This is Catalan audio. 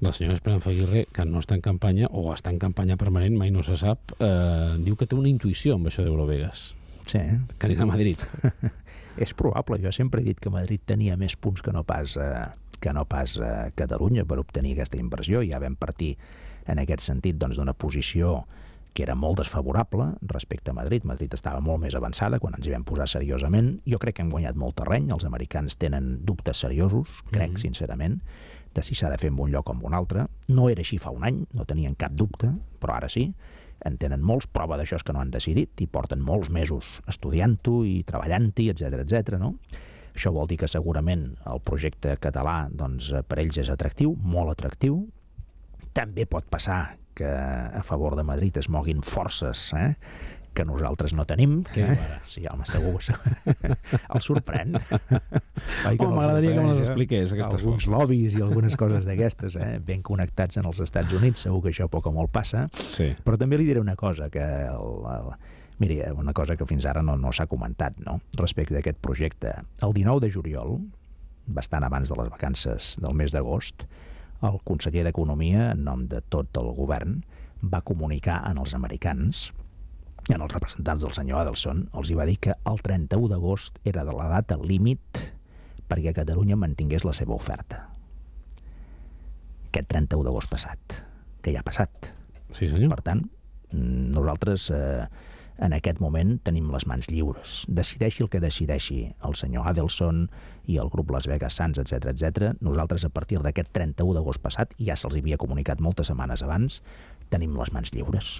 la senyora Esperanza Aguirre, que no està en campanya o està en campanya permanent, mai no se sap, eh, diu que té una intuïció amb això d'Eurovegas. Sí. Que anirà a Madrid. és probable. Jo sempre he dit que Madrid tenia més punts que no pas, eh, que no pas eh, Catalunya per obtenir aquesta inversió. Ja vam partir en aquest sentit doncs, d'una doncs, posició que era molt desfavorable respecte a Madrid. Madrid estava molt més avançada quan ens hi vam posar seriosament. Jo crec que hem guanyat molt terreny, els americans tenen dubtes seriosos, crec, mm -hmm. sincerament, de si s'ha de fer en un lloc o en un altre. No era així fa un any, no tenien cap dubte, però ara sí. En tenen molts, prova d'això és que no han decidit i porten molts mesos estudiant-ho i treballant-hi, etc etc. no? Això vol dir que segurament el projecte català doncs, per ells és atractiu, molt atractiu. També pot passar que a favor de Madrid es moguin forces eh, que nosaltres no tenim. Que... Eh? eh sí, home, segur. el sorprèn. oh, M'agradaria que me les eh? expliqués, aquestes Alguns focs. lobbies i algunes coses d'aquestes, eh? ben connectats en els Estats Units, segur que això poc o molt passa. Sí. Però també li diré una cosa, que el, el, Miri, eh, una cosa que fins ara no, no s'ha comentat no? respecte a aquest projecte. El 19 de juliol, bastant abans de les vacances del mes d'agost, el conseller d'Economia, en nom de tot el govern, va comunicar en els americans en els representants del senyor Adelson els hi va dir que el 31 d'agost era de la data límit perquè Catalunya mantingués la seva oferta. Aquest 31 d'agost passat, que ja ha passat. Sí, senyor. Per tant, nosaltres eh, en aquest moment tenim les mans lliures. Decideixi el que decideixi el senyor Adelson i el grup Las Vegas Sants, etc etc. nosaltres a partir d'aquest 31 d'agost passat, ja se'ls havia comunicat moltes setmanes abans, tenim les mans lliures.